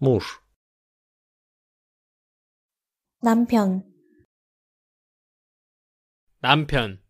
муж 남편 남편